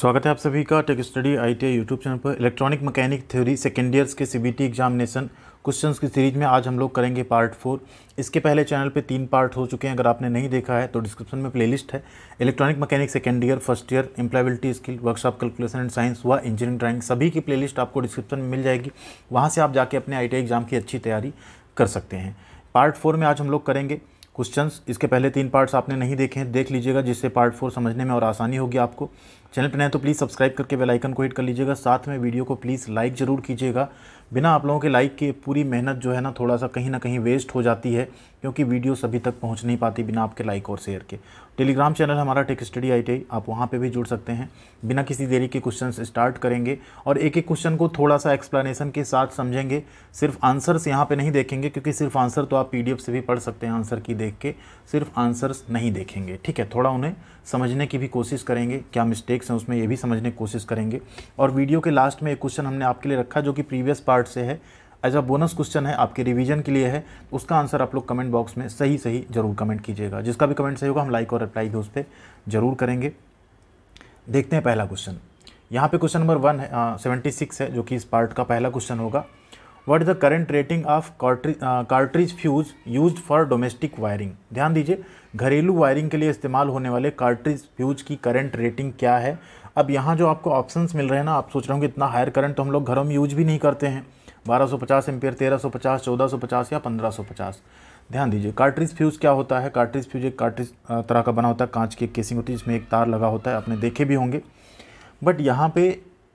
स्वागत है आप सभी का tech study I T YouTube channel पर electronic mechanic theory second years के सीबीटी एग्जामिनेशन क्वेश्चंस की सीरीज में आज हम लोग करेंगे पार्ट फोर इसके पहले चैनल पे तीन पार्ट हो चुके हैं अगर आपने नहीं देखा है तो डिस्क्रिप्शन में प्लेलिस्ट है electronic mechanic second year first year employability skill workshop calculation and science हुआ इंजीनियरिंग ड्राइंग सभी की प्ले आपको डिस्क्रिप्शन में मिल जाएगी वहाँ से आप जाके अपने आई एग्ज़ाम की अच्छी तैयारी कर सकते हैं पार्ट फोर में आज हम लोग करेंगे क्वेश्चंस इसके पहले तीन पार्ट्स आपने नहीं देखे हैं देख लीजिएगा जिससे पार्ट फोर समझने में और आसानी होगी आपको चैनल पर नए तो प्लीज़ सब्सक्राइब करके बेल आइकन को हिट कर लीजिएगा साथ में वीडियो को प्लीज़ लाइक ज़रूर कीजिएगा बिना आप लोगों के लाइक के पूरी मेहनत जो है ना थोड़ा सा कहीं ना कहीं वेस्ट हो जाती है क्योंकि वीडियो सभी तक पहुंच नहीं पाती बिना आपके लाइक और शेयर के टेलीग्राम चैनल हमारा टेक स्टडी आई आप वहाँ पर भी जुड़ सकते हैं बिना किसी देरी के क्वेश्चन स्टार्ट करेंगे और एक एक क्वेश्चन को थोड़ा सा एक्सप्लेनेशन के साथ समझेंगे सिर्फ आंसर्स यहाँ पर नहीं देखेंगे क्योंकि सिर्फ आंसर तो आप पी से भी पढ़ सकते हैं आंसर की देख के सिर्फ आंसर्स नहीं देखेंगे ठीक है थोड़ा उन्हें समझने की भी कोशिश करेंगे क्या मिस्टेक्स हैं उसमें ये भी समझने की कोशिश करेंगे और वीडियो के लास्ट में एक क्वेश्चन हमने आपके लिए रखा जो कि प्रीवियस पार्ट पार्ट से है एज अ बोनस क्वेश्चन है आपके रिवीजन के लिए है तो उसका आंसर आप लोग कमेंट बॉक्स में सही सही जरूर कमेंट कीजिएगा जिसका भी कमेंट सही होगा हम लाइक और रिप्लाई भी उस पर जरूर करेंगे देखते हैं पहला क्वेश्चन यहाँ पे क्वेश्चन नंबर वन है सेवेंटी सिक्स है जो कि इस पार्ट का पहला क्वेश्चन होगा what is the current rating of cartridge fuse use for domestic wiring ध्यान दीजिए घरेलू वायरिंग के लिए इस्तेमाल होने वाले कार्ट्रिज फ्यूज की करेंट रेटिंग क्या है अब यहाँ जो आपको ऑप्शन मिल रहे हैं ना आप सोच रहे होंगे इतना हायर करंट तो हम लोग घरों में यूज भी नहीं करते हैं 1250 चौदह सौ पचास या 1550 ध्यान दीजिए कार्ट्रिज फ्यूज़ क्या होता है कार्ट्रिज फ्यूज़ एक कार्ट्रिज तरह का बना होता है कांच की एक केसिंग होती है जिसमें एक तार लगा होता है आपने देखे भी होंगे बट यहाँ पे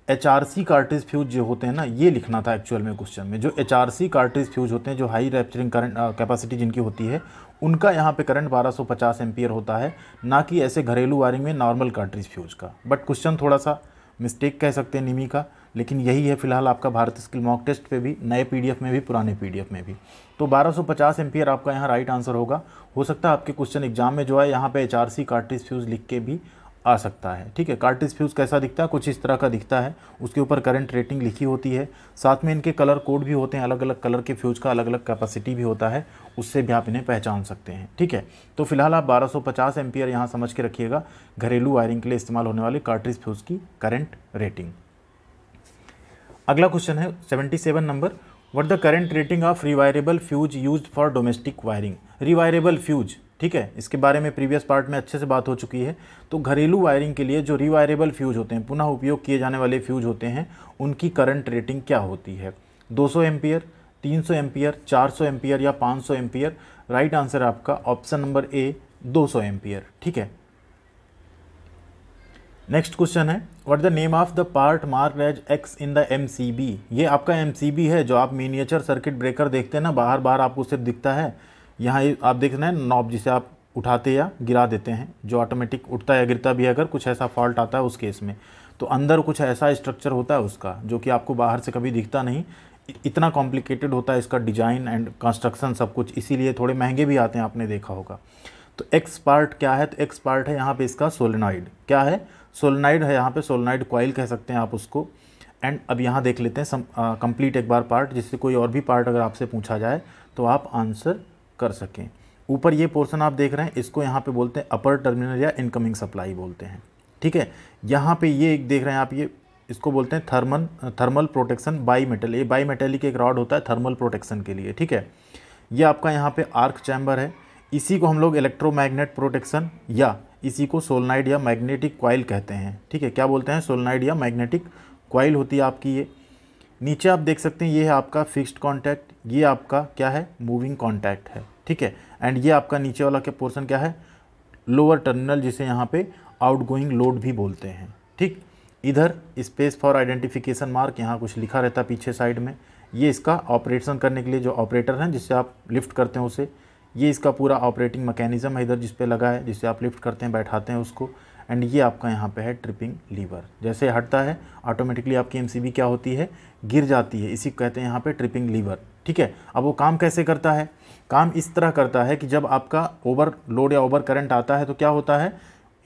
H R C cartridge fuse जो होते हैं ना ये लिखना था एक्चुअल में क्वेश्चन में जो H R C cartridge fuse होते हैं जो हाई रैप्चरिंग करंट कैपेसिटी जिनकी होती है उनका यहाँ पे करंट 1250 एम्पियर होता है ना कि ऐसे घरेलू वायरिंग में नॉर्मल कार्ट्रिज फ्यूज का बट क्वेश्चन थोड़ा सा मिस्टेक कह सकते हैं निमी का लेकिन यही है फिलहाल आपका भारत स्किल मॉक टेस्ट पे भी नए पीडीएफ में भी पुराने पीडीएफ में भी तो 1250 एम्पियर आपका यहाँ राइट आंसर होगा हो सकता है आपके क्वेश्चन एग्जाम में जो है यहाँ पे एच आर सी फ्यूज लिख के भी आ सकता है ठीक है कार्टिज फ्यूज़ कैसा दिखता है कुछ इस तरह का दिखता है उसके ऊपर करंट रेटिंग लिखी होती है साथ में इनके कलर कोड भी होते हैं अलग अलग कलर के फ्यूज़ का अलग अलग कैपेसिटी भी होता है उससे भी आप इन्हें पहचान सकते हैं ठीक है तो फिलहाल आप 1250 सौ पचास एम्पियर यहाँ समझ के रखिएगा घरेलू वायरिंग के लिए इस्तेमाल होने वाले कार्ट्रिज फ्यूज़ की करंट रेटिंग अगला क्वेश्चन है seven number what the current rating of rewirable fuse use for domestic wiring rewirable fuse ठीक है इसके बारे में प्रीवियस पार्ट में अच्छे से बात हो चुकी है तो घरेलू वायरिंग के लिए जो रिवायरेबल फ्यूज होते हैं पुनः उपयोग किए जाने वाले फ्यूज होते हैं उनकी करंट रेटिंग क्या होती है 200 सौ एम्पियर तीन सौ एम्पियर चार सौ एम्पियर या 500 सौ एम्पियर राइट आंसर आपका ऑप्शन नंबर ए 200 सौ एम्पियर ठीक है नेक्स्ट क्वेश्चन है what the name of the part mark as X in the M ये आपका एम है जो आप मीनिएचर सर्किट ब्रेकर देखते हैं ना बाहर बाहर आपको सिर्फ दिखता है यहाँ आप देख रहे हैं नॉब जिसे आप उठाते या गिरा देते हैं जो ऑटोमेटिक उठता या गिरता भी अगर कुछ ऐसा फॉल्ट आता है उस केस में तो अंदर कुछ ऐसा स्ट्रक्चर होता है उसका जो कि आपको बाहर से कभी दिखता नहीं इतना कॉम्प्लिकेटेड होता है इसका डिजाइन एंड कंस्ट्रक्शन सब कुछ इसीलिए थोड़े महंगे भी आते हैं आपने देखा होगा तो एक्स पार्ट क्या है तो एक्स पार्ट है यहाँ पे इसका सोलेनाइड क्या है सोलेनाइड है यहाँ पे सोलेनाइड कॉइल कह सकते हैं आप उसको एंड अब यहाँ देख लेते हैं कंप्लीट एक बार पार्ट जिससे कोई और भी पार्ट अगर आपसे पूछा जाए तो आप आंसर कर सकें ऊपर ये पोर्सन आप देख रहे हैं इसको यहाँ पे बोलते हैं अपर टर्मिनल या इनकमिंग सप्लाई बोलते हैं ठीक है यहाँ पे ये एक देख रहे हैं आप ये इसको बोलते हैं thermal thermal protection bimetal ये बाई मेटेलिक एक रॉड होता है थर्मल प्रोटेक्शन के लिए ठीक है ये आपका यहाँ पे आर्क चैम्बर है इसी को हम लोग इलेक्ट्रोमैग्नेट प्रोटेक्शन या इसी को सोलनाइड या मैग्नेटिक क्वाइल कहते हैं ठीक है क्या बोलते हैं सोलनाइड या मैग्नेटिक क्वाइल होती है आपकी ये नीचे आप देख सकते हैं ये है आपका फिक्स्ड कॉन्टैक्ट ये आपका क्या है मूविंग कॉन्टैक्ट है ठीक है एंड ये आपका नीचे वाला क्या पोर्सन क्या है लोअर टर्मिनल जिसे यहाँ पे आउट गोइंग लोड भी बोलते हैं ठीक इधर स्पेस फॉर आइडेंटिफिकेशन मार्क यहाँ कुछ लिखा रहता है पीछे साइड में ये इसका ऑपरेशन करने के लिए जो ऑपरेटर हैं जिससे आप लिफ्ट करते हैं उसे ये इसका पूरा ऑपरेटिंग मैकेनिज्म है इधर जिस पे लगा है जिससे आप लिफ्ट करते हैं बैठाते हैं उसको एंड ये आपका यहाँ पे है ट्रिपिंग लीवर जैसे हटता है ऑटोमेटिकली आपकी एमसीबी क्या होती है गिर जाती है इसी कहते हैं यहाँ पे ट्रिपिंग लीवर ठीक है अब वो काम कैसे करता है काम इस तरह करता है कि जब आपका ओवर लोड या ओवर करंट आता है तो क्या होता है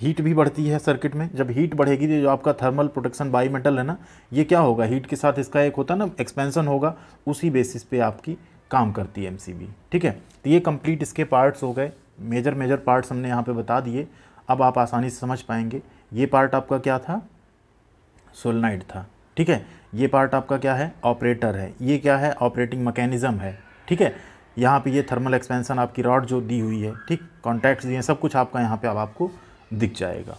हीट भी बढ़ती है सर्किट में जब हीट बढ़ेगी तो जो आपका थर्मल प्रोटेक्शन बाई मेटल है ना ये क्या होगा हीट के साथ इसका एक होता है ना एक्सपेंसन होगा उसी बेसिस पे आपकी काम करती है एम ठीक है तो ये कंप्लीट इसके पार्ट्स हो गए मेजर मेजर पार्ट्स हमने यहाँ पर बता दिए अब आप आसानी से समझ पाएंगे ये पार्ट आपका क्या था सोलनाइड था ठीक है ये पार्ट आपका क्या है ऑपरेटर है ये क्या है ऑपरेटिंग मैकेनिज्म है ठीक है यहाँ पे ये थर्मल एक्सपेंशन आपकी रॉड जो दी हुई है ठीक कॉन्टैक्ट दिए सब कुछ आपका यहाँ पे अब आपको दिख जाएगा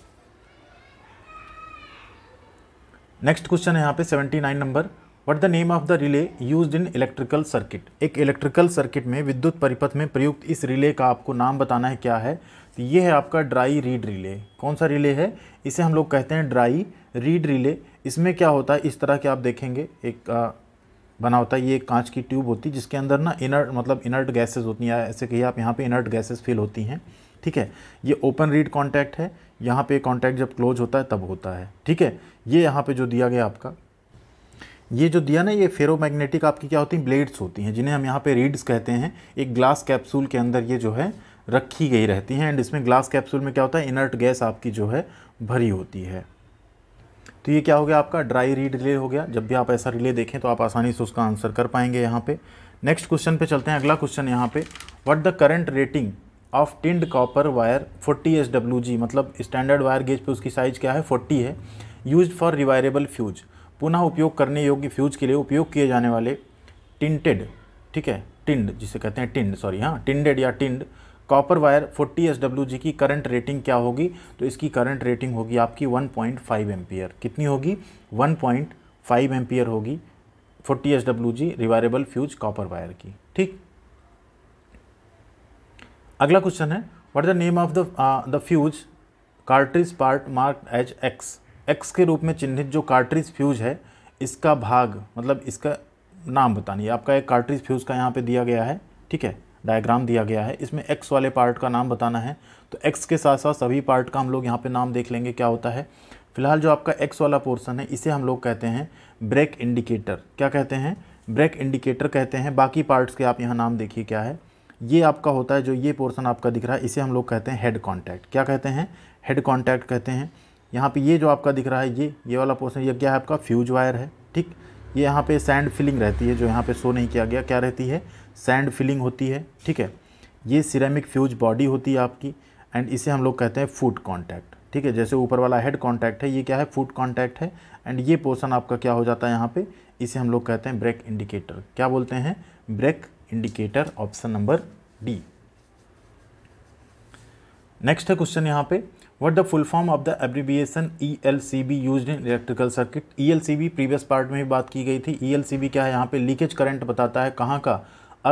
नेक्स्ट क्वेश्चन है यहाँ पे 79 number what the name of the relay use in electrical circuit एक इलेक्ट्रिकल सर्किट में विद्युत परिपथ में प्रयुक्त इस रिले का आपको नाम बताना है क्या है तो ये है आपका ड्राई रीड रिले कौन सा रिले है इसे हम लोग कहते हैं ड्राई रीड रिले इसमें क्या होता है इस तरह के आप देखेंगे एक आ, बना होता है ये एक कांच की ट्यूब होती है जिसके अंदर ना इनर्ट मतलब इनर्ट गैसेस होती हैं ऐसे कहिए आप यहाँ पे इनर्ट गैसेस फील होती हैं ठीक है ये ओपन रीड कॉन्टैक्ट है यहाँ पे कॉन्टैक्ट जब क्लोज होता है तब होता है ठीक है ये यहाँ पे जो दिया गया आपका ये जो दिया ना ये फेरो आपकी क्या होती हैं ब्लेड्स होती हैं जिन्हें हम यहाँ पर रीड्स कहते हैं एक ग्लास कैप्सूल के अंदर ये जो है रखी गई रहती हैं एंड इसमें ग्लास कैप्सूल में क्या होता है इनर्ट गैस आपकी जो है भरी होती है तो ये क्या हो गया आपका ड्राई रीड रिले हो गया जब भी आप ऐसा रिले देखें तो आप आसानी से उसका आंसर कर पाएंगे यहाँ पे नेक्स्ट क्वेश्चन पे चलते हैं अगला क्वेश्चन यहाँ पे what the current rating of tinned copper wire 40 S W G मतलब स्टैंडर्ड वायर गेज पे उसकी साइज क्या है 40 है यूज फॉर रिवायरेबल फ्यूज पुनः उपयोग करने योग्य फ्यूज के लिए उपयोग किए जाने वाले टिंटेड ठीक है टिंड जिसे कहते हैं टिंड सॉरी हाँ टिंडेड या टिंड कॉपर वायर 40 एस की करंट रेटिंग क्या होगी तो इसकी करंट रेटिंग होगी आपकी 1.5 पॉइंट कितनी होगी 1.5 पॉइंट होगी 40 S rewirable fuse copper wire की ठीक अगला क्वेश्चन है what the name of the the fuse cartridge part mark as X X के रूप में चिन्हित जो कार्ट्रिज फ्यूज है इसका भाग मतलब इसका नाम बतानी आपका एक कार्ट्रिज फ्यूज का यहाँ पे दिया गया है ठीक है डायग्राम दिया गया है इसमें एक्स वाले पार्ट का नाम बताना है तो एक्स के साथ साथ सभी पार्ट का हम लोग यहाँ पे नाम देख लेंगे क्या होता है फिलहाल जो आपका एक्स वाला पोर्सन है इसे हम लोग कहते हैं ब्रेक इंडिकेटर क्या कहते हैं ब्रेक इंडिकेटर कहते हैं बाकी पार्ट्स के आप यहाँ नाम देखिए क्या है ये आपका होता है जो ये पोर्सन आपका दिख रहा है इसे हम लोग कहते हैं हेड कॉन्टैक्ट क्या कहते हैं हेड कॉन्टैक्ट कहते हैं यहाँ पे ये जो आपका दिख रहा है ये ये वाला पोर्सन ये क्या है आपका फ्यूज वायर है ठीक ये यहाँ पे सैंड फिलिंग रहती है जो यहाँ पे शो नहीं किया गया क्या रहती है सैंड फिलिंग होती है ठीक है ये सिरेमिक फ्यूज बॉडी होती है आपकी एंड इसे हम लोग कहते हैं फूड कॉन्टैक्ट ठीक है जैसे ऊपर वाला हेड कॉन्टैक्ट है ये क्या है फूड कॉन्टैक्ट है एंड ये पोर्सन आपका क्या हो जाता है यहाँ पे इसे हम लोग कहते हैं ब्रेक इंडिकेटर क्या बोलते हैं break indicator option number D next है क्वेश्चन यहाँ पे what the full form of the abbreviation ELCB used in electrical circuit ELCB previous part में भी बात की गई थी ELCB क्या है यहाँ पे लीकेज करंट बताता है कहाँ का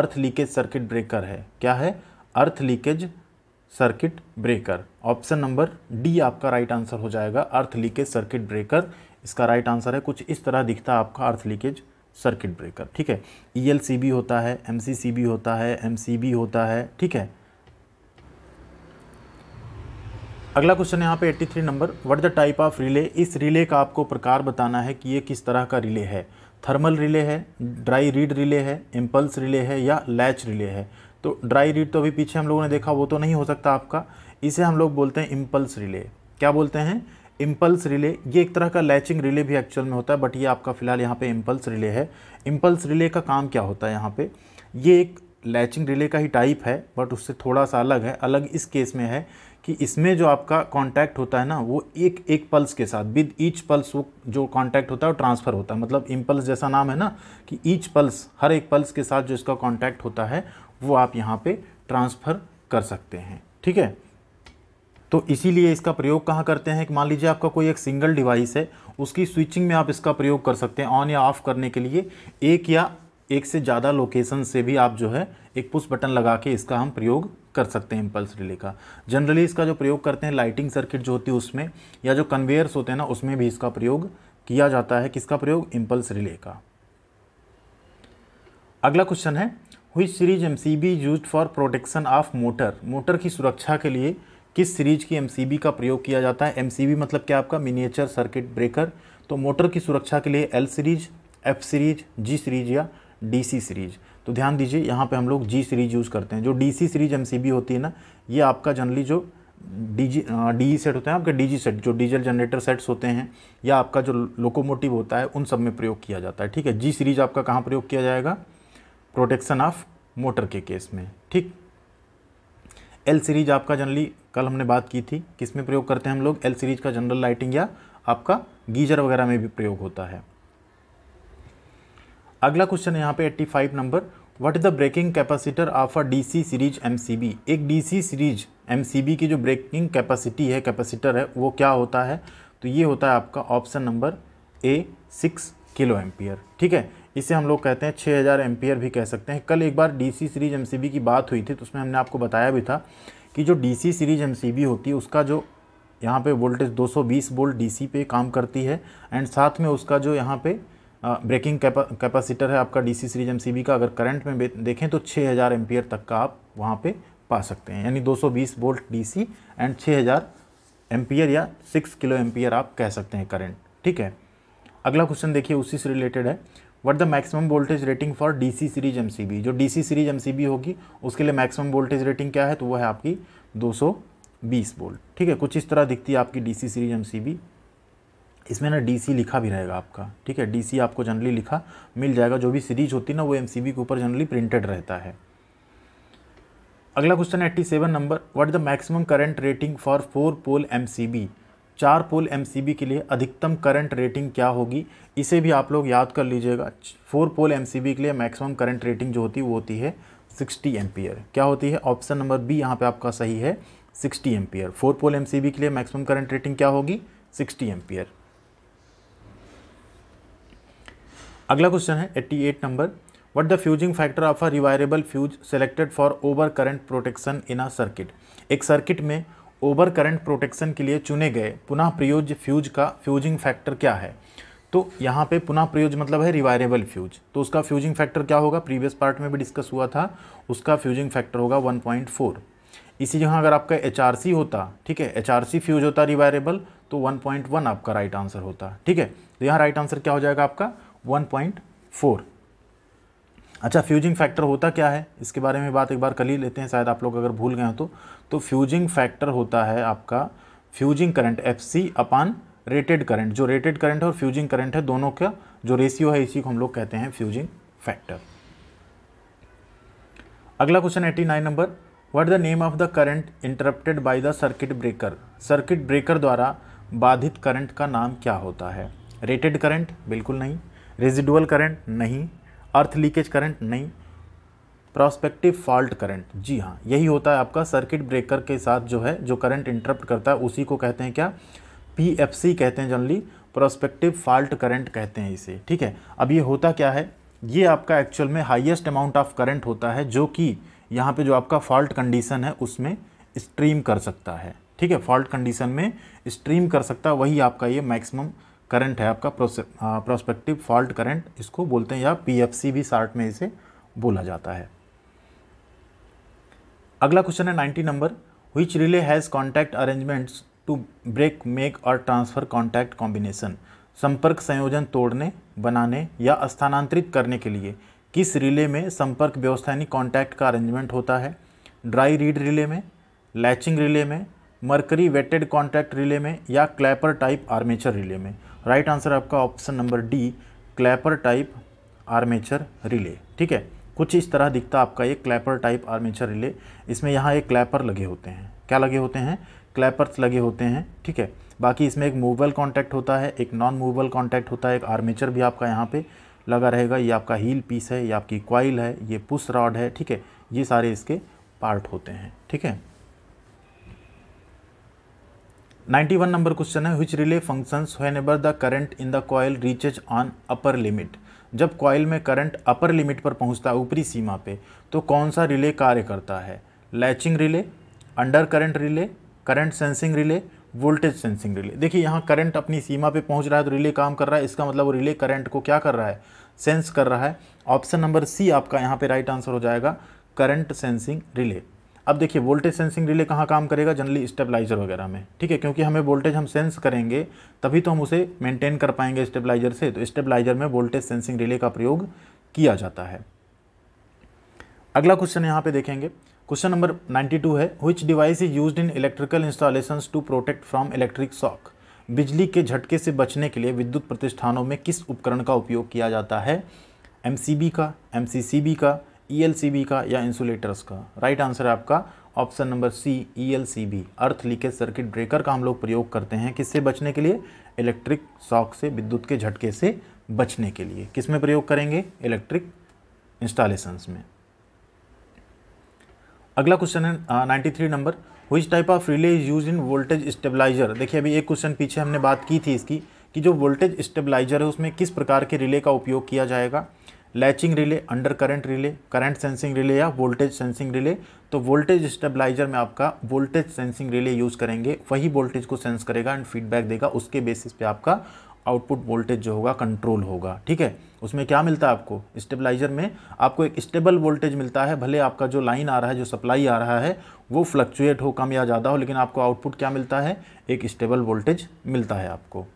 अर्थ लीकेज सर्किट ब्रेकर है क्या है earth leakage circuit breaker option number D आपका राइट आंसर हो जाएगा अर्थ लीकेज सर्किट ब्रेकर इसका राइट आंसर है कुछ इस तरह दिखता है आपका अर्थ लीकेज सर्किट ब्रेकर ठीक है ई e होता है एम होता है एम होता है ठीक है अगला क्वेश्चन यहाँ पे 83 number what the type of relay इस रिले का आपको प्रकार बताना है कि ये किस तरह का रिले है थर्मल रिले है ड्राई रीड रिले है इम्पल्स रिले है या लैच रिले है तो ड्राई रीड तो अभी पीछे हम लोगों ने देखा वो तो नहीं हो सकता आपका इसे हम लोग बोलते हैं इम्पल्स रिले क्या बोलते हैं इम्पल्स रिले ये एक तरह का लैचिंग रिले भी एक्चुअल में होता है बट ये आपका फ़िलहाल यहाँ पे इम्पल्स रिले है इम्पल्स रिले का काम क्या होता है यहाँ पे ये एक लैचिंग रिले का ही टाइप है बट उससे थोड़ा सा अलग है अलग इस केस में है कि इसमें जो आपका कांटेक्ट होता है ना वो एक एक पल्स के साथ विद ईच पल्स वो जो कांटेक्ट होता है वो ट्रांसफ़र होता है मतलब इम्पल्स जैसा नाम है ना कि ईच पल्स हर एक पल्स के साथ जो इसका कांटेक्ट होता है वो आप यहाँ पे ट्रांसफ़र कर सकते हैं ठीक है तो इसीलिए इसका प्रयोग कहाँ करते हैं कि मान लीजिए आपका कोई एक सिंगल डिवाइस है उसकी स्विचिंग में आप इसका प्रयोग कर सकते हैं ऑन या ऑफ़ करने के लिए एक या एक से ज़्यादा लोकेशन से भी आप जो है एक पुश बटन लगा के इसका हम प्रयोग कर सकते हैं इम्पल्स रिले का जनरली इसका जो प्रयोग करते हैं लाइटिंग सर्किट जो होती है उसमें या जो कन्वेयर्स होते हैं ना उसमें भी इसका प्रयोग किया जाता है किसका प्रयोग इम्पल्स रिले का अगला क्वेश्चन है हुई series M C B use for protection of motor motor की सुरक्षा के लिए किस सीरीज की एम का प्रयोग किया जाता है एम मतलब क्या आपका मिनिएचर सर्किट ब्रेकर तो मोटर की सुरक्षा के लिए L series F series G series या डी सीरीज तो ध्यान दीजिए यहाँ पे हम लोग जी सीरीज यूज़ करते हैं जो D C series M C B होती है ना ये आपका जनरली जो डी जी डी सेट होते हैं आपके डी जी सेट जो डीजल जनरेटर सेट्स होते हैं या आपका जो लोकोमोटिव होता है उन सब में प्रयोग किया जाता है ठीक है जी सीरीज आपका कहाँ प्रयोग किया जाएगा प्रोटेक्शन ऑफ मोटर के केस में ठीक एल सीरीज आपका जनरली कल हमने बात की थी किस में प्रयोग करते हैं हम लोग एल सीरीज का जनरल लाइटिंग या आपका गीजर वगैरह में भी प्रयोग होता है अगला क्वेश्चन यहाँ पे 85 number what is the breaking capacitor of a DC series MCB एक डीसी सीरीज एमसीबी की जो ब्रेकिंग कैपेसिटी है कैपेसिटर है वो क्या होता है तो ये होता है आपका option number A six kilo ampere ठीक है इसे हम लोग कहते हैं छः हज़ार एम्पियर भी कह सकते हैं कल एक बार डीसी सीरीज एमसीबी की बात हुई थी तो उसमें हमने आपको बताया भी था कि जो डीसी सीरीज एमसीबी होती है उसका जो यहाँ पे वोल्टेज 220 वोल्ट डीसी पे काम करती है एंड साथ में उसका जो यहाँ पे ब्रेकिंग हाँ, कैपेसिटर है आपका डीसी सीरीज एमसीबी का अगर करंट में देखें तो 6000 हज़ार तक का आप वहाँ पे पा सकते हैं यानी 220 वोल्ट डीसी एंड 6000 हज़ार या 6 किलो एम्पियर आप कह सकते हैं करंट ठीक है अगला क्वेश्चन देखिए उसी से रिलेटेड है what the maximum voltage rating for C series B जो सी सीरीज बी होगी उसके लिए मैक्सिमम वोल्टेज रेटिंग क्या है तो वह है आपकी 220 वोल्ट ठीक है कुछ इस तरह दिखती है आपकी सी सीरीज बी इसमें ना डीसी लिखा भी रहेगा आपका ठीक है डीसी आपको जनरली लिखा मिल जाएगा जो भी सीरीज होती है ना वो एमसीबी के ऊपर जनरली प्रिंटेड रहता है अगला question eighty seven number what the maximum current rating for four pole MCB चार पोल एमसीबी के लिए अधिकतम करंट रेटिंग क्या होगी इसे भी आप लोग याद कर लीजिएगा फोर पोल एम के लिए मैक्सिमम करंट रेटिंग जो होती है वो होती है सिक्सटी एम्पियर क्या होती है ऑप्शन नंबर बी यहाँ पर आपका सही है sixty ampere four pole M के लिए मैक्सिमम करंट रेटिंग क्या होगी सिक्सटी एम्पियर अगला क्वेश्चन है 88 number what the fusing factor of a rewirable fuse selected for overcurrent protection in a circuit एक सर्किट में ओवर करंट प्रोटेक्शन के लिए चुने गए पुनः प्रयोज फ्यूज का फ्यूजिंग फैक्टर क्या है तो यहाँ पे पुनः प्रयोज मतलब है रिवायरेबल फ्यूज तो उसका फ्यूजिंग फैक्टर क्या होगा प्रीवियस पार्ट में भी डिस्कस हुआ था उसका फ्यूजिंग फैक्टर होगा 1.4 इसी जगह अगर आपका एच होता ठीक है एच फ्यूज होता रिवायरेबल तो 1.1 आपका राइट आंसर होता ठीक है तो यहाँ राइट आंसर क्या हो जाएगा आपका 1.4 अच्छा फ्यूजिंग फैक्टर होता क्या है इसके बारे में बात एक बार कर ही लेते हैं शायद आप लोग अगर भूल गए हो तो तो फ्यूजिंग फैक्टर होता है आपका fusing current F C upon rated current जो रेटेड करंट है और फ्यूजिंग करंट है दोनों का जो रेशियो है इसी को हम लोग कहते हैं फ्यूजिंग फैक्टर अगला question eighty nine number what the name of the current interrupted by the circuit breaker circuit breaker द्वारा बाधित करंट का नाम क्या होता है रेटेड करंट बिल्कुल नहीं रेजिडुअल करंट नहीं अर्थ लीकेज करंट नहीं प्रोस्पेक्टिव फॉल्ट करंट जी हाँ यही होता है आपका सर्किट ब्रेकर के साथ जो है जो करंट इंटरप्ट करता है उसी को कहते हैं क्या पी एफ सी कहते हैं जनरली प्रोस्पेक्टिव फॉल्ट करंट कहते हैं इसे ठीक है अब ये होता क्या है ये आपका एक्चुअल में हाइएस्ट अमाउंट ऑफ करंट होता है जो कि यहाँ पे जो आपका फॉल्ट कंडीशन है उसमें स्ट्रीम कर सकता है ठीक है फॉल्ट कंडीशन में स्ट्रीम कर सकता है वही आपका ये मैक्सिमम करंट है आपका प्रोस्पेक्टिव फॉल्ट करंट इसको बोलते हैं या पीएफसी भी शार्ट में इसे बोला जाता है अगला क्वेश्चन है ninety number which relay has contact arrangements to break make और ट्रांसफ़र कॉन्टैक्ट कॉम्बिनेशन संपर्क संयोजन तोड़ने बनाने या स्थानांतरित करने के लिए किस रिले में संपर्क व्यवस्था यानी कॉन्टैक्ट का अरेंजमेंट होता है ड्राई रीड रिले में लैचिंग रिले में मर्करी वेटेड कॉन्टैक्ट रिले में या क्लैपर टाइप आर्मेचर रिले में राइट आंसर आपका option number D clapper type armature relay ठीक है कुछ इस तरह दिखता आपका ये क्लैपर टाइप आर्मेचर रिले इसमें यहाँ एक क्लैपर लगे होते हैं क्या लगे होते हैं क्लैपर्स लगे होते हैं ठीक है बाकी इसमें एक मूवेबल कॉन्टैक्ट होता है एक नॉन मूवेबल कॉन्टैक्ट होता है एक आर्मेचर भी आपका यहाँ पे लगा रहेगा ये आपका हील पीस है ये आपकी क्वाइल है ये पुश रॉड है ठीक है ये सारे इसके पार्ट होते हैं ठीक है 91 नंबर क्वेश्चन है which relay functions ever the current in the coil reaches on upper limit जब कॉयल में करंट अपर लिमिट पर पहुंचता है ऊपरी सीमा पे तो कौन सा रिले कार्य करता है latching relay under current relay current sensing relay voltage sensing relay देखिए यहाँ करंट अपनी सीमा पे पहुंच रहा है तो रिले काम कर रहा है इसका मतलब वो रिले करंट को क्या कर रहा है सेंस कर रहा है ऑप्शन नंबर सी आपका यहाँ पर राइट आंसर हो जाएगा करंट सेंसिंग रिले अब देखिए वोल्टेज सेंसिंग रिले कहाँ काम करेगा जनरली स्टेबलाइजर वगैरह में ठीक है क्योंकि हमें वोल्टेज हम सेंस करेंगे तभी तो हम उसे मेंटेन कर पाएंगे स्टेबलाइजर से तो स्टेबलाइजर में वोल्टेज सेंसिंग रिले का प्रयोग किया जाता है अगला क्वेश्चन यहाँ पे देखेंगे क्वेश्चन नंबर 92 है which device is use in electrical installation to protect from electric shock बिजली के झटके से बचने के लिए विद्युत प्रतिष्ठानों में किस उपकरण का उपयोग किया जाता है एम का एम का ई e का या इंसुलेटर्स का राइट आंसर है आपका option number C E earth leakage circuit breaker का हम लोग प्रयोग करते हैं किससे बचने के लिए इलेक्ट्रिक शॉक से विद्युत के झटके से बचने के लिए किस में प्रयोग करेंगे इलेक्ट्रिक इंस्टॉलेशंस में अगला क्वेश्चन है ninety three number which type of relay is use in voltage stabiliser देखिए अभी एक क्वेश्चन पीछे हमने बात की थी इसकी कि जो वोल्टेज स्टेबलाइजर है उसमें किस प्रकार के रिले का उपयोग किया जाएगा latching relay under current relay current sensing relay या वोल्टेज सेंसिंग रिले तो वोल्टेज स्टेबलाइजर में आपका वोल्टेज सेंसिंग रिले यूज़ करेंगे वही वोल्टेज को सेंस करेगा एंड फीडबैक देगा उसके बेसिस पे आपका आउटपुट वोल्टेज जो होगा कंट्रोल होगा ठीक है उसमें क्या मिलता है आपको स्टेबलाइजर में आपको एक स्टेबल वोल्टेज मिलता है भले आपका जो लाइन आ रहा है जो सप्लाई आ रहा है वो फ्लक्चुएट हो कम या ज़्यादा हो लेकिन आपको आउटपुट क्या मिलता है एक स्टेबल वोल्टेज मिलता है आपको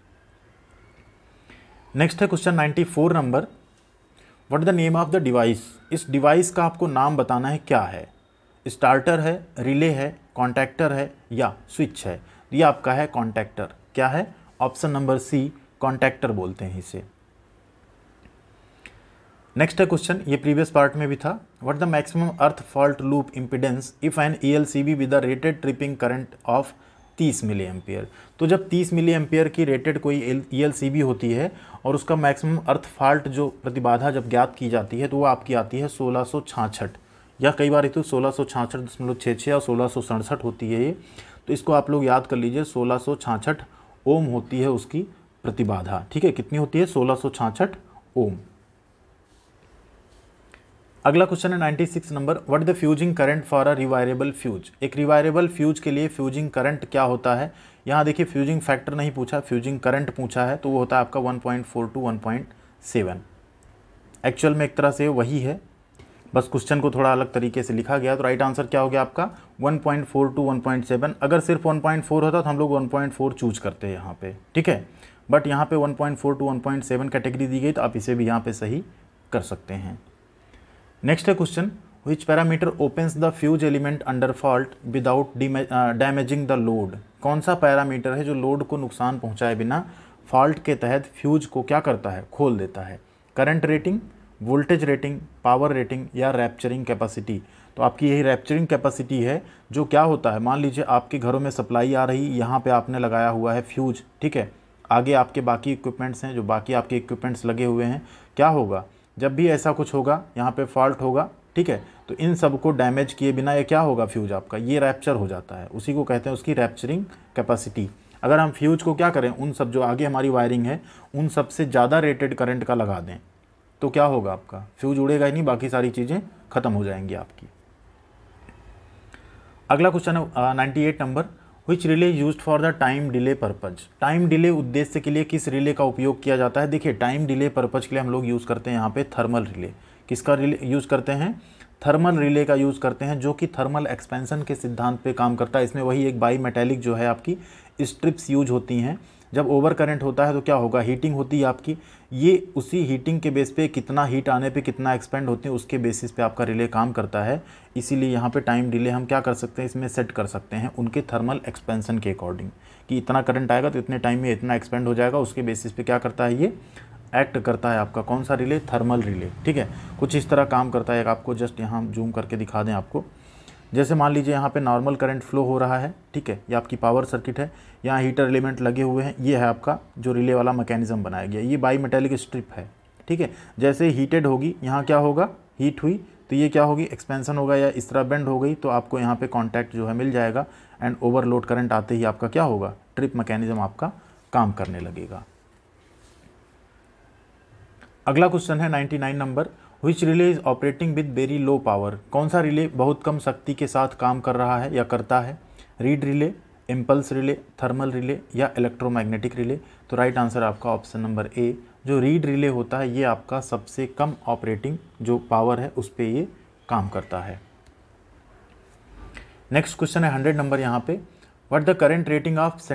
नेक्स्ट है question 94 number what the name of the device इस डिवाइस का आपको नाम बताना है क्या है स्टार्टर है रिले है कॉन्टैक्टर है या स्विच है ये आपका है कॉन्टैक्टर क्या है ऑप्शन नंबर सी कॉन्टैक्टर बोलते हैं इसे नेक्स्ट है क्वेश्चन ये प्रीवियस पार्ट में भी था what the maximum earth fault loop impedance if an E L C B with the rated tripping current of 30 milli ampere तो जब 30 मिली एम्पियर की रेटेड कोई ई भी e होती है और उसका मैक्सिमम अर्थ फाल्ट जो प्रतिबाधा जब ज्ञात की जाती है तो वो आपकी आती है सोलह या कई बार तो सोलह दशमलव छः छः और सोलह होती है ये तो इसको आप लोग याद कर लीजिए सोलह ओम होती है उसकी प्रतिबाधा ठीक है कितनी होती है सोलह ओम अगला क्वेश्चन है 96 number what the fusing current for a rewirable fuse एक रिवायरेबल फ्यूज के लिए फ्यूजिंग करंट क्या होता है यहाँ देखिए फ्यूजिंग फैक्टर नहीं पूछा फ्यूजिंग करंट पूछा है तो वो होता है आपका 1.4 टू 1.7 एक्चुअल में एक तरह से वही है बस क्वेश्चन को थोड़ा अलग तरीके से लिखा गया तो राइट आंसर क्या हो गया आपका फोर टू सेवन अगर सिर्फ फोर होता तो हम लोग फोर चूज करते हैं यहाँ पर ठीक है बट यहाँ point four two seven category दी गई तो आप इसे भी यहाँ पर सही कर सकते हैं नेक्स्ट है question which parameter opens the fuse element under fault without damaging the load कौन सा पैरामीटर है जो लोड को नुकसान पहुंचाए बिना फॉल्ट के तहत फ्यूज को क्या करता है खोल देता है current rating voltage rating power rating या रैप्चरिंग कैपेसिटी तो आपकी यही रैप्चरिंग कैपेसिटी है जो क्या होता है मान लीजिए आपके घरों में सप्लाई आ रही यहाँ पे आपने लगाया हुआ है फ्यूज ठीक है आगे आपके बाकी इक्विपमेंट्स हैं जो बाकी आपके इक्विपमेंट्स लगे हुए हैं क्या होगा जब भी ऐसा कुछ होगा यहाँ पे फॉल्ट होगा ठीक है तो इन सब को डैमेज किए बिना ये क्या होगा फ्यूज आपका ये रैप्चर हो जाता है उसी को कहते हैं उसकी रैप्चरिंग कैपेसिटी अगर हम फ्यूज को क्या करें उन सब जो आगे हमारी वायरिंग है उन सब से ज़्यादा रेटेड करंट का लगा दें तो क्या होगा आपका फ्यूज उड़ेगा ही नहीं बाकी सारी चीज़ें ख़त्म हो जाएंगी आपकी अगला क्वेश्चन है ninety eight number which relay use for the time delay purpose time delay उद्देश्य के लिए किस रिले का उपयोग किया जाता है देखिए टाइम डिले पर्पज के लिए हम लोग यूज़ करते हैं यहाँ पे थर्मल रिले किसका रिले यूज़ करते हैं थर्मल रिले का यूज़ करते हैं जो कि थर्मल एक्सपेंसन के सिद्धांत पे काम करता है इसमें वही एक बाई मेटेलिक जो है आपकी स्ट्रिप्स यूज होती हैं जब ओवर करेंट होता है तो क्या होगा हीटिंग होती है आपकी ये उसी हीटिंग के बेस पे कितना हीट आने पे कितना एक्सपेंड होती है उसके बेसिस पे आपका रिले काम करता है इसीलिए यहाँ पे टाइम डिले हम क्या कर सकते हैं इसमें सेट कर सकते हैं उनके थर्मल एक्सपेंसन के अकॉर्डिंग कि इतना करंट आएगा तो इतने टाइम में इतना एक्सपेंड हो जाएगा उसके बेसिस पे क्या करता है ये एक्ट करता है आपका कौन सा रिले थर्मल रिले ठीक है कुछ इस तरह काम करता है आपको जस्ट यहाँ जूम करके दिखा दें आपको जैसे मान लीजिए यहाँ पे नॉर्मल करंट फ्लो हो रहा है ठीक है ये आपकी पावर सर्किट है यहाँ हीटर एलिमेंट लगे हुए हैं ये है आपका जो रिले वाला मैकेनिज्म बनाया गया ये बाई मेटेलिक स्ट्रिप है ठीक है जैसे हीटेड होगी यहाँ क्या होगा हीट हुई तो ये क्या होगी एक्सपेंसन होगा या इस तरह बेंड हो गई तो आपको यहाँ पे कॉन्टैक्ट जो है मिल जाएगा एंड ओवरलोड करंट आते ही आपका क्या होगा ट्रिप मैकेनिज्म आपका काम करने लगेगा अगला क्वेश्चन है 99 number which relay is operating with very low power कौन सा रिले बहुत कम शक्ति के साथ काम कर रहा है या करता है reed relay impulse relay thermal relay या इलेक्ट्रोमैग्नेटिक रिले तो राइट आंसर आपका ऑप्शन नंबर ए जो रीड रिले होता है ये आपका सबसे कम ऑपरेटिंग जो पावर है उस पर ये काम करता है नेक्स्ट क्वेश्चन है हंड्रेड नंबर यहाँ पे what the current rating of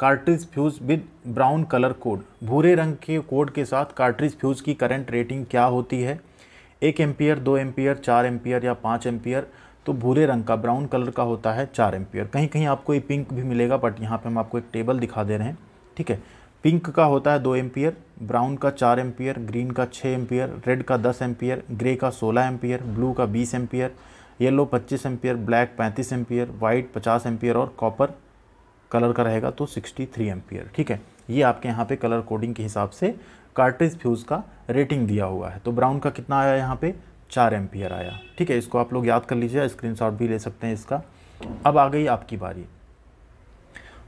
cartridge fuse with brown colour code भूरे रंग के कोड के साथ कार्ट्रिज फ्यूज की करेंट रेटिंग क्या होती है एक एम्पियर दो एम्पियर चार एम्पियर या पाँच एम्पियर तो भूरे रंग का ब्राउन कलर का होता है चार एम्पियर कहीं कहीं आपको ये पिंक भी मिलेगा बट यहाँ पे हम आपको एक टेबल दिखा दे रहे हैं ठीक है पिंक का होता है दो एम्पियर ब्राउन का चार एम्पियर ग्रीन का छः एम्पियर रेड का दस एम्पियर ग्रे का सोलह एम्पियर ब्लू का बीस एम्पियर येलो पच्चीस एम्पियर ब्लैक पैंतीस एम्पियर वाइट पचास एम्पियर और कॉपर कलर का रहेगा तो सिक्सटी थ्री एम्पियर ठीक है ये आपके यहाँ पे कलर कोडिंग के हिसाब से कार्ट्रिज फ्यूज़ का रेटिंग दिया हुआ है तो ब्राउन का कितना आया यहाँ पे चार एम्पियर आया ठीक है इसको आप लोग याद कर लीजिए स्क्रीनशॉट भी ले सकते हैं इसका अब आ गई आपकी बारी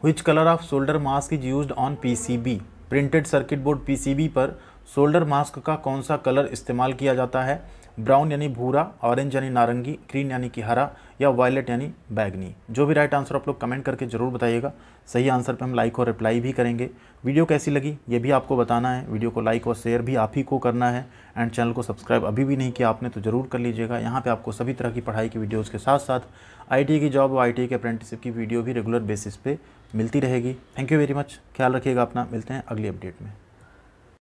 which colour of solder mask is use on P printed circuit board P पर सोल्डर मास्क का कौन सा कलर इस्तेमाल किया जाता है ब्राउन यानी भूरा ऑरेंज यानी नारंगी ग्रीन यानी कि हरा या वायलेट यानी बैगनी जो भी राइट आंसर आप लोग कमेंट करके ज़रूर बताइएगा सही आंसर पे हम लाइक और रिप्लाई भी करेंगे वीडियो कैसी लगी ये भी आपको बताना है वीडियो को लाइक और शेयर भी आप ही को करना है एंड चैनल को सब्सक्राइब अभी भी नहीं किया आपने तो ज़रूर कर लीजिएगा यहाँ पर आपको सभी तरह की पढ़ाई की वीडियोज़ के साथ साथ आई की जॉब और आई के अप्रेंटिसिप की वीडियो भी रेगुलर बेसिस पे मिलती रहेगी थैंक यू वेरी मच ख्याल रखिएगा अपना मिलते हैं अगली अपडेट में